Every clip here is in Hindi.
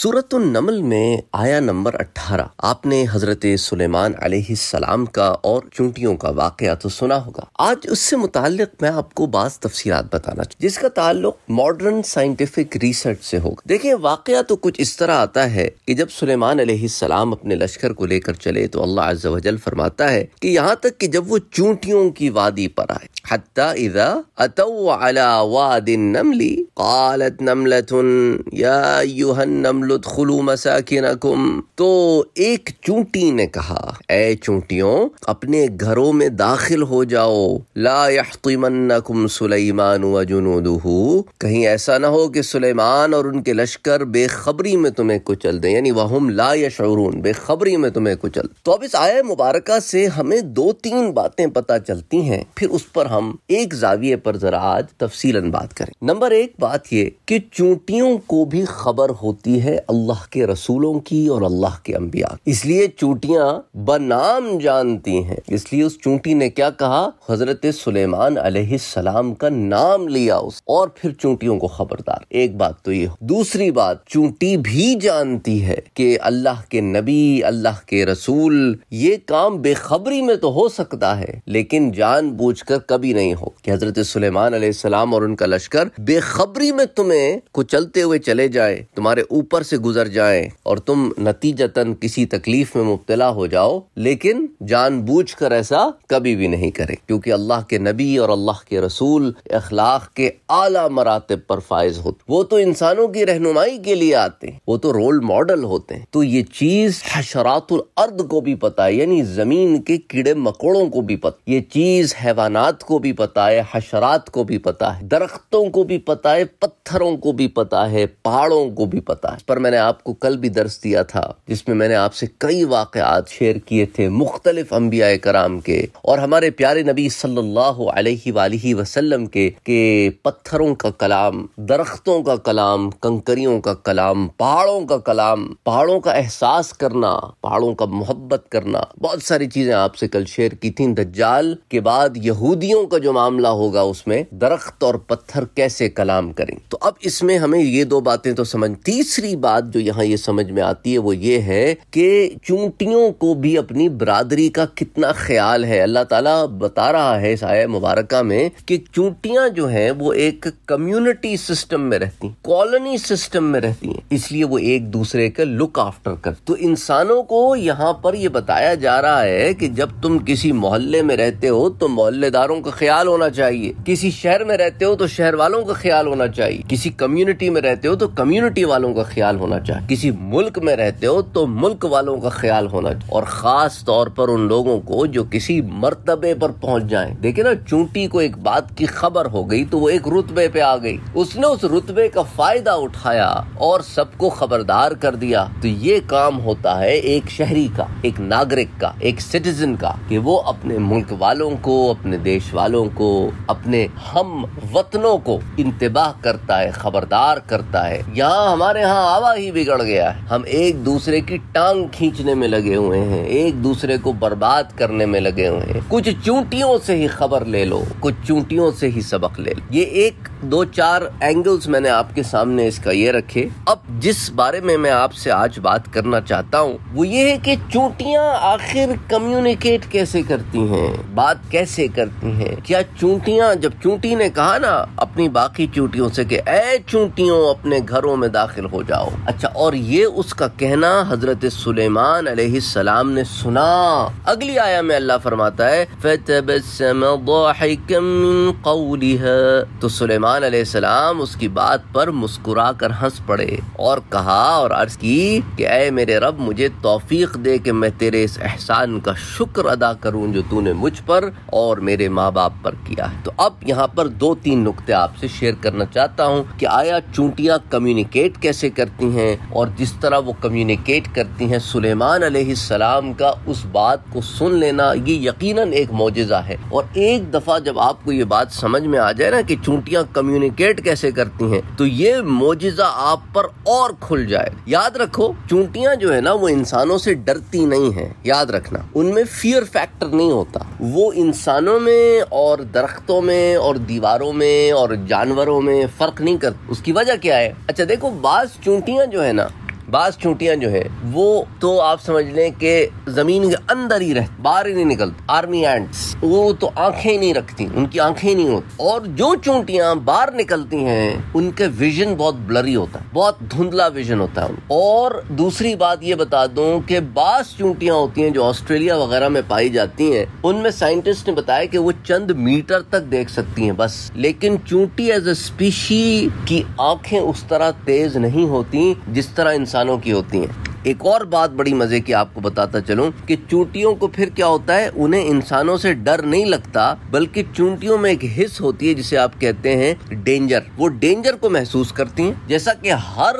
सूरत नमल में आया नंबर 18 आपने हज़रत सुलेमान सलाम का और चूंटियों का वाक़ तो सुना होगा आज उससे मुतक मैं आपको बाज़ तफसीत बताना जिसका ताल्लुक मॉडर्न साइंटिफिक रिसर्च से होगा देखिए वाक़ तो कुछ इस तरह आता है कि जब सुलेमान सलाम अपने लश्कर को लेकर चले तो अल्लाह अज्जल फरमाता है कि यहाँ तक कि जब वो चूंटियों की वादी पर आए हती इज़ा अतौ वादिन नमली कालत नमलतुन या युहन नमल खुलू मसाकिनकुम तो एक चूंटी ने कहा ए चूंटियों अपने घरों में दाखिल हो जाओ ला यहतिमन्नकुम सुलेमान व कहीं ऐसा ना हो कि सुलेमान और उनके लश्कर बेखबरी में तुम्हें कुचल दें यानी वहम ला يشعرون बेखबरी में तुम्हें कुचल तो अब इस आय मुबारक से हमें दो तीन बातें पता चलती हैं फिर उस पर हम एक जाविये पर जरा आज तफसीलन बात करें नंबर एक बात बात यह कि चूंटियों को भी खबर होती है अल्लाह के रसूलों की और अल्लाह के अंबिया इसलिए चूंटियां बनाम जानती हैं इसलिए उस चूंटी ने क्या कहा हजरत सुलेमान सलाम का नाम लिया उस और फिर चूंटियों को खबरदार एक बात तो ये दूसरी बात चूंटी भी जानती है कि अल्लाह के नबी अल्लाह के रसूल ये काम बेखबरी में तो हो सकता है लेकिन जान कभी नहीं हो कि हजरत सुलेमान सलाम और उनका लश्कर बेखबर बेसब्री में तुम्हें कुचलते हुए चले जाए तुम्हारे ऊपर से गुजर जाए और तुम नतीजतन किसी तकलीफ में मुबतला हो जाओ लेकिन जानबूझकर ऐसा कभी भी नहीं करे क्योंकि अल्लाह के नबी और अल्लाह के रसूल अखलाक के आला मरातब पर फायज होते वो तो इंसानों की रहनुमाई के लिए आते हैं वो तो रोल मॉडल होते हैं तो ये चीज हशरातुल अर्द को भी पता है यानी जमीन के कीड़े मकोड़ों को भी पता ये चीज हैवानात को भी पता है हशरात को भी पता है दरख्तों को भी पता है पत्थरों को भी पता है पहाड़ों को भी पता है पर मैंने आपको कल भी दर्ज दिया था जिसमें मैंने आपसे कई वाकयात शेयर किए थे मुख्तलिफ अम्बिया कराम के और हमारे प्यारे नबी सल्लल्लाहु अलैहि वसल्लम के, के पत्थरों का कलाम दरख्तों का कलाम कंकरियों का कलाम पहाड़ों का कलाम पहाड़ों का एहसास करना पहाड़ों का मोहब्बत करना बहुत सारी चीजें आपसे कल शेयर की थी दज्जाल के बाद यहूदियों का जो मामला होगा उसमें दरख्त और पत्थर कैसे कलाम करें तो अब इसमें हमें ये दो बातें तो समझ तीसरी बात जो यहाँ ये समझ में आती है वो ये है कि चूंटियों को भी अपनी बरादरी का कितना ख्याल है अल्लाह ताला बता रहा है इस आया मुबारक में कि चूंटियां जो हैं वो एक कम्युनिटी सिस्टम में रहती कॉलोनी सिस्टम में रहती हैं इसलिए वो एक दूसरे का लुक आफ्टर कर तो इंसानों को यहाँ पर यह बताया जा रहा है कि जब तुम किसी मोहल्ले में रहते हो तो मोहल्लेदारों का ख्याल होना चाहिए किसी शहर में रहते हो तो शहर वालों का ख्याल होना होना चाहिए किसी कम्युनिटी में रहते हो तो कम्युनिटी वालों का ख्याल होना चाहिए किसी मुल्क में रहते हो तो मुल्क वालों का ख्याल होना चाहिए और खास तौर पर उन लोगों को जो किसी मरतबे पर पहुंच जाए देखे ना चूंटी को एक बात की खबर हो गई तो वो एक रुतबे पे आ गई उसने उस रुतबे का फायदा उठाया और सबको खबरदार कर दिया तो ये काम होता है एक शहरी का एक नागरिक का एक सिटीजन का कि वो अपने मुल्क वालों को अपने देश वालों को अपने हम वतनों को इंतबाह आगाह करता है खबरदार करता है यहाँ हमारे यहाँ आवा ही बिगड़ गया है हम एक दूसरे की टांग खींचने में लगे हुए हैं एक दूसरे को बर्बाद करने में लगे हुए हैं कुछ चूंटियों से ही खबर ले लो कुछ चूंटियों से ही सबक ले लो ये एक दो चार एंगल्स मैंने आपके सामने इसका ये रखे अब जिस बारे में मैं आपसे आज बात करना चाहता हूँ वो ये है कि चूंटियाँ आखिर कम्युनिकेट कैसे करती हैं बात कैसे करती हैं क्या चूंटियाँ जब चूंटी ने कहा ना अपनी बाकी चूंटियों से कि ऐ चूंटियों अपने घरों में दाखिल हो जाओ अच्छा और ये उसका कहना हजरत सुलेमान अलैहिस्सलाम ने सुना अगली आया में अल्लाह फरमाता है तो सुलेमान सुलेमान सलाम उसकी बात पर मुस्कुरा कर हंस पड़े और कहा और अर्ज की कि अय मेरे रब मुझे तौफीक दे कि मैं तेरे इस एहसान का शुक्र अदा करूं जो तूने मुझ पर और मेरे माँ बाप पर किया है तो अब यहाँ पर दो तीन नुकते आपसे शेयर करना चाहता हूँ कि आया चूंटियाँ कम्युनिकेट कैसे करती हैं और जिस तरह वो कम्युनिकेट करती हैं सुलेमान सलाम का उस बात को सुन लेना ये यकीनन एक मोजा है और एक दफ़ा जब आपको ये बात समझ में आ जाए ना कि चूंटियाँ कम्युनिकेट कैसे करती हैं तो ये मोजिजा आप पर और खुल जाए याद रखो चूंटियां जो है ना वो इंसानों से डरती नहीं है याद रखना उनमें फियर फैक्टर नहीं होता वो इंसानों में और दरख्तों में और दीवारों में और जानवरों में फर्क नहीं करती उसकी वजह क्या है अच्छा देखो बाज चूंटियां जो है ना बाज चूटियाँ जो है वो तो आप समझ लें कि जमीन के अंदर ही रहती बाहर ही नहीं निकलती आर्मी एंट्स वो तो आंखें ही नहीं रखती उनकी आंखें ही नहीं होती और जो चूंटियां बाहर निकलती हैं उनके विजन बहुत ब्लरी होता है बहुत धुंधला विजन होता है और दूसरी बात ये बता दूं कि बास चूंटियां होती हैं जो ऑस्ट्रेलिया वगैरह में पाई जाती हैं उनमें साइंटिस्ट ने बताया कि वो चंद मीटर तक देख सकती हैं बस लेकिन चूंटी एज ए स्पीशी की आंखें उस तरह तेज नहीं होती जिस तरह इंसान इंसानों की होती हैं एक और बात बड़ी मज़े की आपको बताता चलूं कि चूंटियों को फिर क्या होता है उन्हें इंसानों से डर नहीं लगता बल्कि चूंटियों में एक हिस्स होती है जिसे आप कहते हैं डेंजर वो डेंजर को महसूस करती हैं जैसा कि हर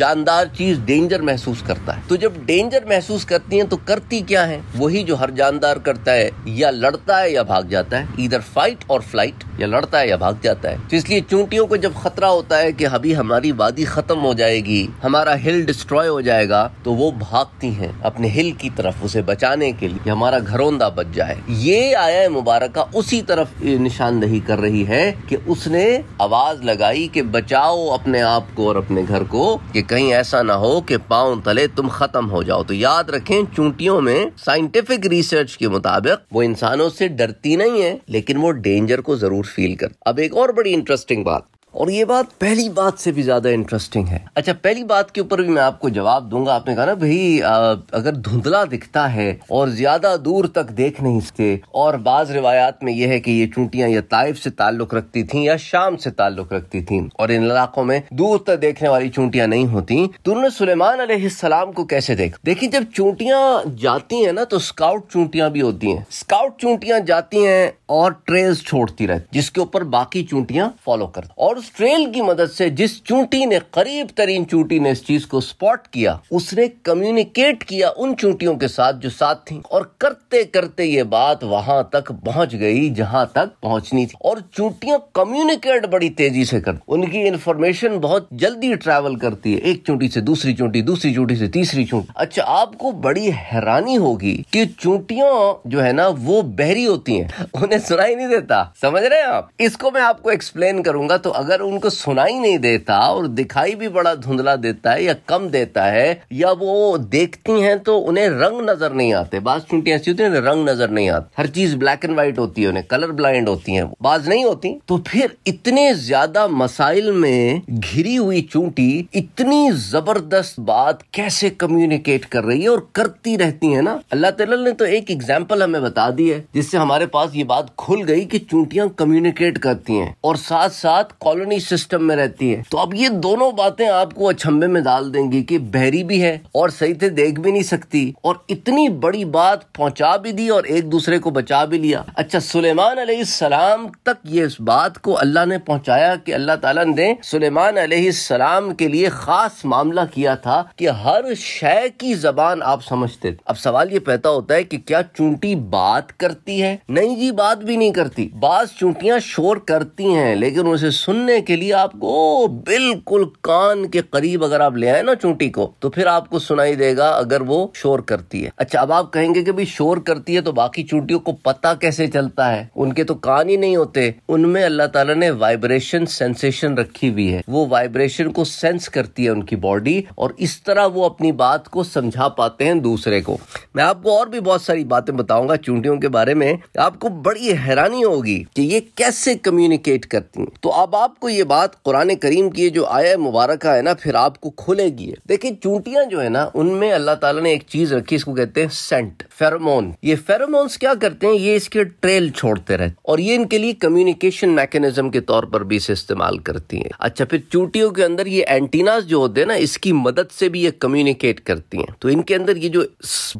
जानदार चीज डेंजर महसूस करता है तो जब डेंजर महसूस करती हैं तो करती क्या है वही जो हर जानदार करता है या लड़ता है या भाग जाता है इधर फाइट और फ्लाइट या लड़ता है या भाग जाता है तो इसलिए चूंटियों को जब खतरा होता है कि अभी हमारी वादी खत्म हो जाएगी हमारा हिल डिस्ट्रॉय हो जाएगा लगेगा तो वो भागती हैं अपने हिल की तरफ उसे बचाने के लिए हमारा घरोंदा बच जाए ये आया मुबारक उसी तरफ निशानदही कर रही है कि उसने आवाज लगाई कि बचाओ अपने आप को और अपने घर को कि कहीं ऐसा ना हो कि पाओ तले तुम खत्म हो जाओ तो याद रखें चूंटियों में साइंटिफिक रिसर्च के मुताबिक वो इंसानों से डरती नहीं है लेकिन वो डेंजर को जरूर फील कर अब एक और बड़ी इंटरेस्टिंग बात और ये बात पहली बात से भी ज़्यादा इंटरेस्टिंग है अच्छा पहली बात के ऊपर भी मैं आपको जवाब दूंगा आपने कहा ना भाई अगर धुंधला दिखता है और ज़्यादा दूर तक देख नहीं सकते और बाज़ रिवायात में यह है कि ये चूंटियां या ताइफ से ताल्लुक़ रखती थी या शाम से ताल्लुक़ रखती थी और इन इलाकों में दूर तक देखने वाली चूंटियां नहीं होती तो उन्होंने सुलेमान सलाम को कैसे देखा देखिए जब चूंटियां जाती हैं ना तो स्काउट चूंटियां भी होती हैं स्काउट चूंटियां जाती हैं और ट्रेल्स छोड़ती रहती जिसके ऊपर बाकी चूंटियां फॉलो करती और उस ट्रेल की मदद से जिस चूंटी ने करीब तरीन चूंटी ने इस चीज को स्पॉट किया उसने कम्युनिकेट किया उन चूंटियों के साथ जो साथ थी और करते करते ये बात वहां तक पहुंच गई जहां तक पहुंचनी थी और चूंटियां कम्युनिकेट बड़ी तेजी से करती उनकी इंफॉर्मेशन बहुत जल्दी ट्रैवल करती है एक चूंटी से दूसरी चूंटी दूसरी चूंटी से तीसरी चूंटी अच्छा आपको बड़ी हैरानी होगी कि चूंटियों जो है ना वो बहरी होती हैं उन्हें सुनाई नहीं देता समझ रहे हैं आप इसको मैं आपको एक्सप्लेन करूंगा तो अगर अगर उनको सुनाई नहीं देता और दिखाई भी बड़ा धुंधला देता है या कम देता है या वो देखती हैं तो उन्हें रंग नजर नहीं आते बाज चुनटियां ऐसी होती है रंग नजर नहीं आते हर चीज ब्लैक एंड व्हाइट होती है उन्हें कलर ब्लाइंड होती है बाज नहीं होती तो फिर इतने ज्यादा मसाइल में घिरी हुई चूंटी इतनी जबरदस्त बात कैसे कम्युनिकेट कर रही है और करती रहती है ना अल्लाह तला ने तो एक एग्जाम्पल हमें बता दी है जिससे हमारे पास ये बात खुल गई कि चूंटियां कम्युनिकेट करती हैं और साथ साथ कॉलोनी सिस्टम में रहती है तो अब ये दोनों बातें आपको अचंभे में डाल देंगी कि बहरी भी है और सही से देख भी नहीं सकती और इतनी बड़ी बात पहुंचा भी दी और एक दूसरे को बचा भी लिया अच्छा सुलेमान सलाम तक ये इस बात को अल्लाह ने पहुंचाया कि अल्लाह ताला ने सुलेमान सलाम के लिए खास मामला किया था कि हर शय की जबान आप समझते थे अब सवाल ये पैदा होता है कि क्या चूंटी बात करती है नहीं जी बात भी नहीं करती बाज चूंटियां शोर करती हैं लेकिन उसे सुन सुनने के लिए आपको बिल्कुल कान के करीब अगर आप ले आए ना चूंटी को तो फिर आपको सुनाई देगा अगर वो शोर करती है अच्छा अब आप कहेंगे कि भाई शोर करती है तो बाकी चूंटियों को पता कैसे चलता है उनके तो कान ही नहीं होते उनमें अल्लाह ताला ने वाइब्रेशन सेंसेशन रखी हुई है वो वाइब्रेशन को सेंस करती है उनकी बॉडी और इस तरह वो अपनी बात को समझा पाते हैं दूसरे को मैं आपको और भी बहुत सारी बातें बताऊंगा चूंटियों के बारे में आपको बड़ी हैरानी होगी कि ये कैसे कम्युनिकेट करती हैं तो अब आप आपको ये बात कुरान करीम की जो आया मुबारक है ना फिर आपको खुलेगी देखिए चूंटियां जो है ना उनमें अल्लाह ताला ने एक चीज रखी इसको कहते हैं सेंट फेरोमोन ये फेरोमोन्स क्या करते हैं ये इसके ट्रेल छोड़ते रहते और ये इनके लिए कम्युनिकेशन मैकेनिज्म के तौर पर भी इसे इस्तेमाल करती है अच्छा फिर चूंटियों के अंदर ये एंटीनाज जो होते हैं ना इसकी मदद से भी ये कम्युनिकेट करती है तो इनके अंदर ये जो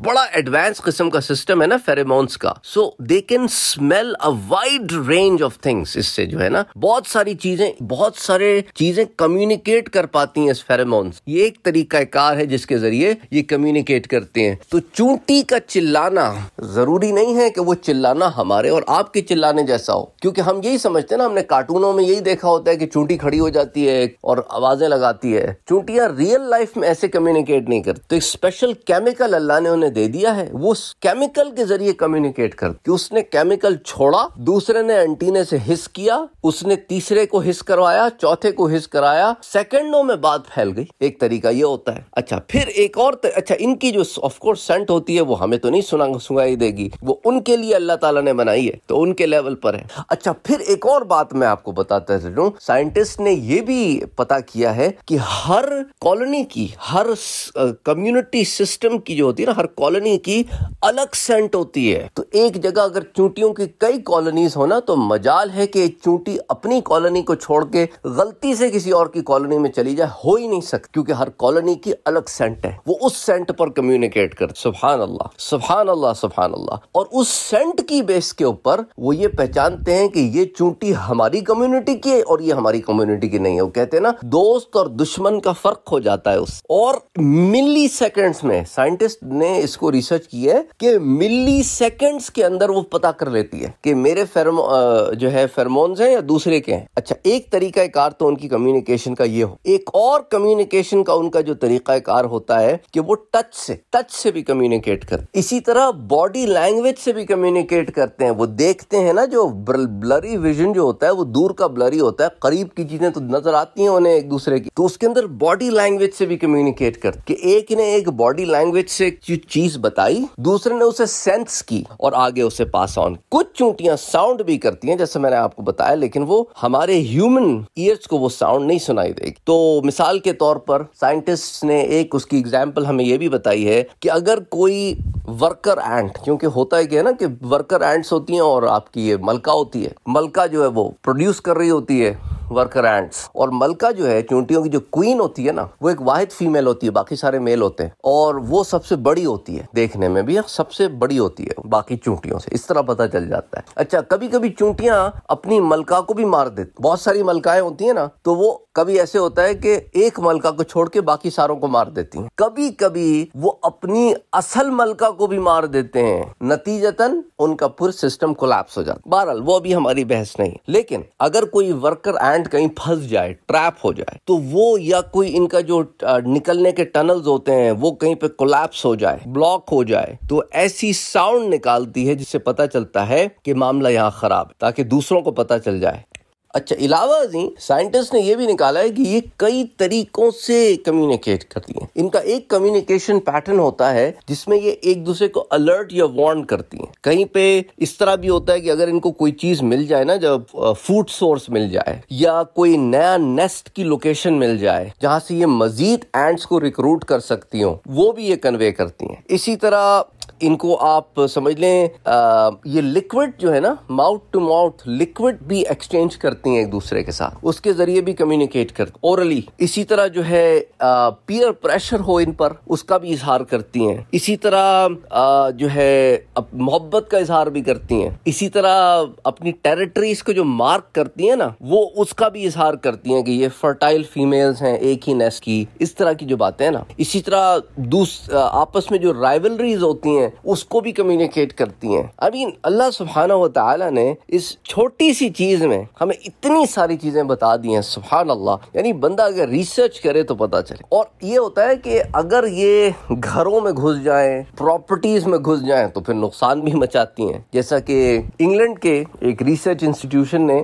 बड़ा एडवांस किस्म का सिस्टम है ना फेरेमोन्स का so they can smell a wide range of things इससे जो है ना बहुत सारी चीजें चीजें बहुत सारे चीजें कम्युनिकेट कर पाती हैं इस फेरेमोन्स ये एक तरीका कार है जिसके जरिए ये कम्युनिकेट करते हैं तो चूंटी का चिल्लाना जरूरी नहीं है कि वो चिल्लाना हमारे और आपके चिल्लाने जैसा हो क्योंकि हम यही समझते हैं ना हमने कार्टूनों में यही देखा होता है कि चूंटी खड़ी हो जाती है और आवाजें लगाती है चूंटियां रियल लाइफ में ऐसे कम्युनिकेट नहीं करती तो एक स्पेशल केमिकल अल्लाह ने उन्हें दे दिया है वो केमिकल के जरिए कम्युनिकेट करती उसने केमिकल छोड़ा दूसरे ने एंटीने से हिस किया उसने तीसरे को हिस हिस करवाया चौथे को हिस कराया सेकंडों में बात फैल गई एक तरीका ये होता है अच्छा फिर एक और तर... अच्छा इनकी जो ऑफकोर्स सेंट होती है वो हमें तो नहीं सुना सुनाई देगी वो उनके लिए अल्लाह ताला ने बनाई है तो उनके लेवल पर है अच्छा फिर एक और बात मैं आपको बताता चलूँ साइंटिस्ट ने ये भी पता किया है कि हर कॉलोनी की हर कम्युनिटी सिस्टम की जो होती है ना हर कॉलोनी की अलग सेंट होती है तो एक जगह अगर चूंटियों की कई कॉलोनीज हो ना तो मजाल है कि चूंटी अपनी कॉलोनी को छोड़ के गलती से किसी और की कॉलोनी में चली जाए हो ही नहीं सकती क्योंकि हर कॉलोनी की अलग सेंट है वो उस सेंट पर कम्युनिकेट कर सुबहान अल्लाह सुबहान अल्लाह सुबहान अल्लाह और उस सेंट की बेस के ऊपर वो ये पहचानते हैं कि ये चूंटी हमारी कम्युनिटी की है और ये हमारी कम्युनिटी की नहीं है वो कहते हैं ना दोस्त और दुश्मन का फर्क हो जाता है उस और मिली सेकेंड्स में साइंटिस्ट ने इसको रिसर्च किया है कि मिली सेकेंड्स के अंदर वो पता कर लेती है कि मेरे फेरमो जो है फेरमोन्स हैं या दूसरे के हैं अच्छा एक एक तरीका कार तो उनकी कम्युनिकेशन का ये हो एक और कम्युनिकेशन का उनका जो तरीका कार होता है कि वो टच से टच से भी कम्युनिकेट कर इसी तरह बॉडी लैंग्वेज से भी कम्युनिकेट करते हैं वो देखते हैं ना जो ब्लरी विजन जो होता है वो दूर का ब्लरी होता है करीब की चीजें तो नजर आती हैं उन्हें एक दूसरे की तो उसके अंदर बॉडी लैंग्वेज से भी कम्युनिकेट करते कि एक ने एक बॉडी लैंग्वेज से चीज बताई दूसरे ने उसे सेंस की और आगे उसे पास ऑन कुछ चूंटियां साउंड भी करती हैं जैसे मैंने आपको बताया लेकिन वो हमारे ह्यूमन ह्यूमन ईयर्स को वो साउंड नहीं सुनाई देगी तो मिसाल के तौर पर साइंटिस्ट ने एक उसकी एग्जाम्पल हमें ये भी बताई है कि अगर कोई वर्कर एंट क्योंकि होता है क्या ना कि वर्कर एंट्स होती हैं और आपकी ये मलका होती है मलका जो है वो प्रोड्यूस कर रही होती है वर्कर एंट्स और मलका जो है चूंटियों की जो क्वीन होती है ना वो एक वाहिद फीमेल होती है बाकी सारे मेल होते हैं और वो सबसे बड़ी होती है देखने में भी सबसे बड़ी होती है बाकी चूंटियों से इस तरह पता चल जाता है अच्छा कभी कभी चूंटियां अपनी मलका को भी मार देती बहुत सारी मलकाएं होती है ना तो वो कभी ऐसे होता है कि एक मलका को छोड़ के बाकी सारों को मार देती हैं कभी कभी वो अपनी असल मलका को भी मार देते हैं नतीजतन उनका पूरा सिस्टम कोलैप्स हो जाता बहरहाल वो अभी हमारी बहस नहीं लेकिन अगर कोई वर्कर एंड कहीं फंस जाए ट्रैप हो जाए तो वो या कोई इनका जो निकलने के टनल होते हैं वो कहीं पे कोलैप्स हो जाए ब्लॉक हो जाए तो ऐसी साउंड निकालती है जिससे पता चलता है कि मामला यहाँ खराब ताकि दूसरों को पता चल जाए अच्छा जी साइंटिस्ट ने यह भी निकाला है कि ये कई तरीकों से कम्युनिकेट करती हैं इनका एक कम्युनिकेशन पैटर्न होता है जिसमें ये एक दूसरे को अलर्ट या वार्न करती हैं कहीं पे इस तरह भी होता है कि अगर इनको कोई चीज मिल जाए ना जब फूड सोर्स मिल जाए या कोई नया नेस्ट की लोकेशन मिल जाए जहां से ये मजीद एंड्स को रिक्रूट कर सकती हो वो भी ये कन्वे करती हैं इसी तरह इनको आप समझ लें आ, ये लिक्विड जो है ना माउथ टू माउथ लिक्विड भी एक्सचेंज करती हैं एक दूसरे के साथ उसके जरिए भी कम्युनिकेट करती ओरली इसी तरह जो है पीयर प्रेशर हो इन पर उसका भी इजहार करती हैं इसी तरह आ, जो है मोहब्बत का इजहार भी करती हैं इसी तरह अपनी टेरिटरीज को जो मार्क करती हैं ना वो उसका भी इजहार करती हैं कि ये फर्टाइल फीमेल्स हैं एक ही नेस्ट की इस तरह की जो बातें हैं ना इसी तरह दूस आपस में जो राइवलरीज होती हैं हैं उसको भी कम्युनिकेट करती हैं अमीन अल्लाह सुबहाना वाली ने इस छोटी सी चीज़ में हमें इतनी सारी चीज़ें बता दी हैं सुबहान अल्लाह यानी बंदा अगर रिसर्च करे तो पता चले और ये होता है कि अगर ये घरों में घुस जाए प्रॉपर्टीज में घुस जाए तो फिर नुकसान भी मचाती हैं जैसा कि इंग्लैंड के एक रिसर्च इंस्टीट्यूशन ने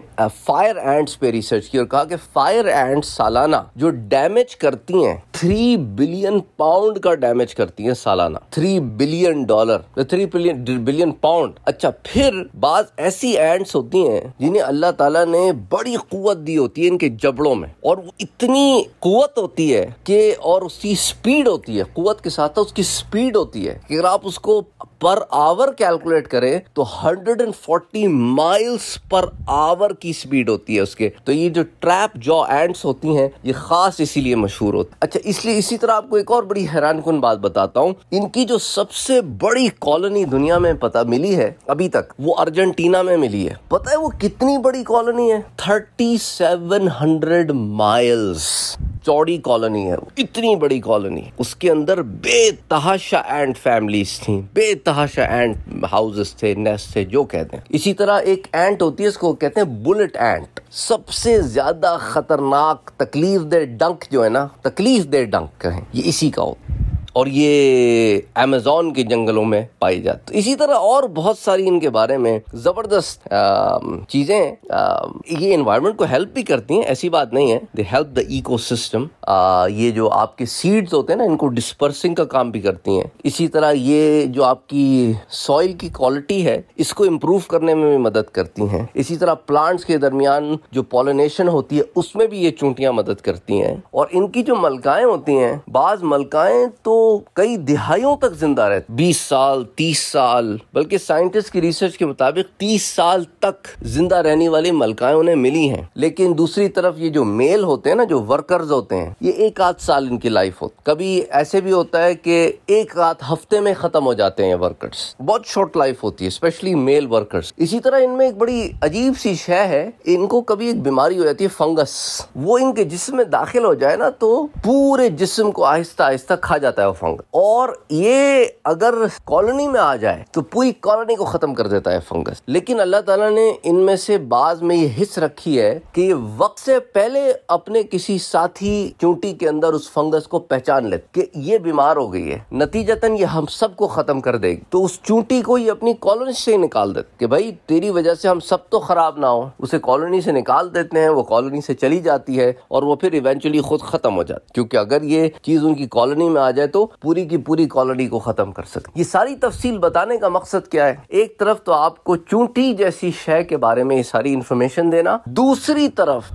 फायर एंड्स पे रिसर्च की और कहा कि फायर एंड्स सालाना जो डैमेज करती हैं थ्री बिलियन पाउंड का डैमेज करती हैं सालाना three billion dollar three billion billion pound अच्छा फिर बाद ऐसी एंड्स होती हैं जिन्हें अल्लाह ताला ने बड़ी कुत दी होती है इनके जबड़ों में और इतनी कुत होती है कि और उसकी स्पीड होती है कुत के साथ उसकी स्पीड होती है कि अगर आप उसको पर आवर कैलकुलेट करें तो 140 माइल्स पर आवर की स्पीड होती है उसके तो ये जो ट्रैप जो एंड्स होती हैं ये खास इसीलिए मशहूर होती है अच्छा इसलिए इसी तरह आपको एक और बड़ी हैरान कन बात बताता हूँ इनकी जो सबसे बड़ी कॉलोनी दुनिया में पता मिली है अभी तक वो अर्जेंटीना में मिली है पता है वो कितनी बड़ी कॉलोनी है थर्टी माइल्स चौड़ी कॉलोनी है इतनी बड़ी कॉलोनी उसके अंदर बेतहाशा एंड फैमिलीज थी बेतहा बेतहाशा एंट हाउसेस थे नेस्ट थे जो कहते हैं इसी तरह एक एंट होती है इसको कहते हैं बुलेट एंट सबसे ज्यादा खतरनाक तकलीफ दे डंक जो है ना तकलीफ दे डंक कहें ये इसी का होता और ये अमेजोन के जंगलों में पाई जाती इसी तरह और बहुत सारी इनके बारे में ज़बरदस्त चीज़ें ये इन्वायरमेंट को हेल्प भी करती हैं ऐसी बात नहीं है they help the ecosystem ये जो आपके सीड्स होते हैं ना इनको डिस्पर्सिंग का काम भी करती हैं इसी तरह ये जो आपकी सॉइल की क्वालिटी है इसको इम्प्रूव करने में भी मदद करती हैं इसी तरह प्लांट्स के दरमियान जो पॉलिनेशन होती है उसमें भी ये चूंटियाँ मदद करती हैं और इनकी जो मलकाएं होती हैं बाज़ मलकाएं तो कई दिहाइयों तक जिंदा रहते बीस साल तीस साल बल्कि साइंटिस्ट की रिसर्च के मुताबिक तीस साल तक जिंदा रहने वाली मलकाएं उन्हें मिली हैं लेकिन दूसरी तरफ ये जो मेल होते हैं ना जो वर्कर्स होते हैं ये एक आध साल इनकी लाइफ हो कभी ऐसे भी होता है कि एक आध हफ्ते में खत्म हो जाते हैं वर्कर्स बहुत शॉर्ट लाइफ होती है स्पेशली मेल वर्कर्स इसी तरह इनमें एक बड़ी अजीब सी शय है इनको कभी एक बीमारी हो जाती है फंगस वो इनके जिसम में दाखिल हो जाए ना तो पूरे जिसम को आहिस्ता आहिस्ता खा जाता है फंगस और ये अगर कॉलोनी में आ जाए तो पूरी कॉलोनी को खत्म कर देता है फंगस लेकिन अल्लाह ताला ने इनमें से बाज में ये हिस्स रखी है कि वक्त से पहले अपने किसी साथी चूंटी के अंदर उस फंगस को पहचान ले कि ये बीमार हो गई है नतीजतन ये हम सबको खत्म कर देगी तो उस चूंटी को ही अपनी कॉलोनी से निकाल दे कि भाई तेरी वजह से हम सब तो खराब ना हो उसे कॉलोनी से निकाल देते हैं वो कॉलोनी से चली जाती है और वो फिर इवेंचुअली खुद खत्म हो जाती क्योंकि अगर ये चीज उनकी कॉलोनी में आ जाए तो पूरी की पूरी कॉलोनी को खत्म कर सके ये सारी तफसील बताने का मकसद क्या है एक तरफ तो आपको चूंटी जैसी शय के बारे में ये सारी इंफॉर्मेशन देना दूसरी तरफ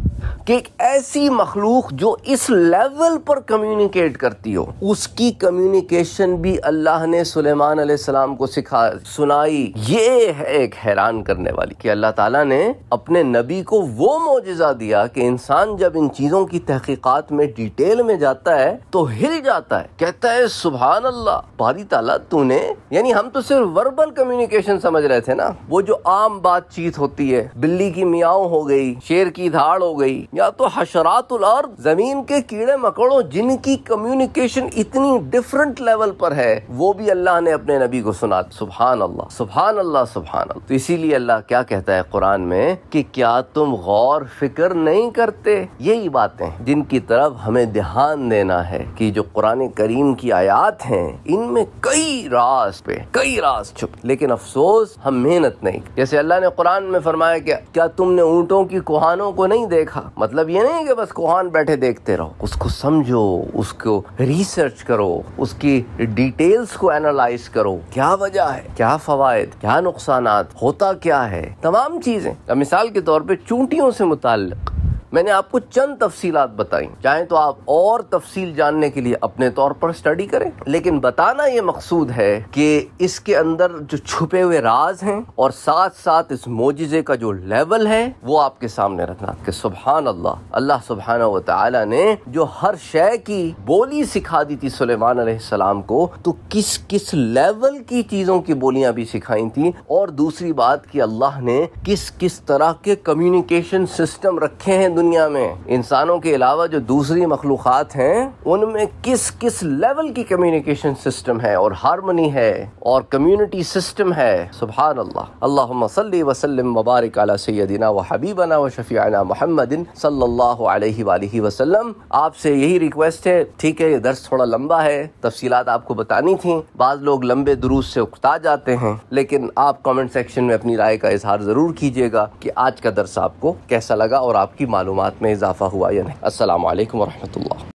कि एक ऐसी मखलूक जो इस लेवल पर कम्युनिकेट करती हो उसकी कम्युनिकेशन भी अल्लाह ने सुलेमान सलाम को सिखा सुनाई ये है एक हैरान करने वाली कि अल्लाह ताला ने अपने नबी को वो मोजा दिया कि इंसान जब इन चीज़ों की तहकीकात में डिटेल में जाता है तो हिल जाता है कहता है है सुबहान अल्लाह बारी ताला तूने यानी हम तो सिर्फ वर्बल कम्युनिकेशन समझ रहे थे ना वो जो आम बातचीत होती है बिल्ली की मियाओ हो गई शेर की धाड़ हो गई या तो हशरातुल जमीन के कीड़े मकड़ो जिनकी कम्युनिकेशन इतनी डिफरेंट लेवल पर है वो भी अल्लाह ने अपने नबी को सुना सुबहान अल्लाह सुबहान अल्लाह सुबहान अल्लाह तो इसीलिए अल्लाह क्या कहता है कुरान में कि क्या तुम गौर फिक्र नहीं करते यही बातें जिनकी तरफ हमें ध्यान देना है कि जो कुरान करीम की की आयात हैं इनमें कई रास पे कई रास छुप लेकिन अफसोस हम मेहनत नहीं जैसे अल्लाह ने कुरान में फरमाया कि क्या तुमने ऊँटों की कुहानों को नहीं देखा मतलब ये नहीं कि बस कुहान बैठे देखते रहो उसको समझो उसको रिसर्च करो उसकी डिटेल्स को एनालाइज करो क्या वजह है क्या फवायद क्या नुकसान होता क्या है तमाम चीजें मिसाल के तौर पर चूंटियों से मुतल मैंने आपको चंद तफसीलात बताई चाहे तो आप और तफसील जानने के लिए अपने तौर पर स्टडी करें लेकिन बताना ये मकसूद है कि इसके अंदर जो छुपे हुए राज हैं और साथ साथ इस मोजिजे का जो लेवल है वो आपके सामने रखना कि सुबहान अल्लाह अल्लाह सुबहाना वाली ने जो हर शय की बोली सिखा दी थी सलेमान को तो किस किस लेवल की चीज़ों की बोलियां भी सिखाई थी और दूसरी बात कि अल्लाह ने किस किस तरह के कम्युनिकेशन सिस्टम रखे हैं दुनिया दुनिया में इंसानों के अलावा जो दूसरी मखलूक हैं उनमें किस किस लेवल की कम्युनिकेशन सिस्टम है और हारमोनी है और कम्युनिटी सिस्टम है सुबह अल्लाह अल्लाह वसलम वबारक सैदिना व हबीबना व शफियाना मोहम्मदिन सल्लल्लाहु आपसे यही रिक्वेस्ट है ठीक है ये दर्स थोड़ा लंबा है तफसी आपको बतानी थी बाद लोग लंबे दुरुस्त से उकता जाते हैं लेकिन आप कमेंट सेक्शन में अपनी राय का इजहार ज़रूर कीजिएगा कि आज का दर्स आपको कैसा लगा और आपकी मालूम معلومات اضافہ ہوا یا نہیں السلام علیکم ورحمة الله